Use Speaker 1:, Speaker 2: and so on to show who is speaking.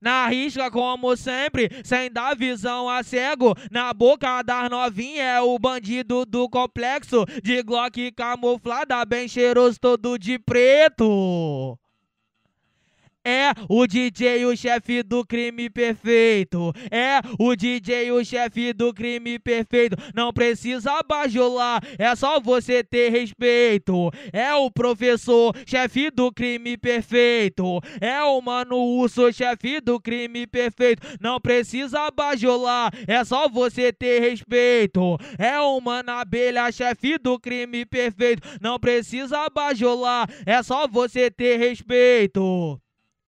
Speaker 1: Na risca, como sempre, sem dar visão a cego. Na boca das novinha é o bandido do complexo. De Glock camuflada, bem cheiroso, todo de preto. É o DJ o chefe do crime perfeito. É o DJ o chefe do crime perfeito. Não precisa bajular, é só você ter respeito. É o professor chefe do crime perfeito. É o mano urso chefe do crime perfeito. Não precisa bajular, é só você ter respeito. É o mano abelha chefe do crime perfeito. Não precisa bajular, é só você ter respeito.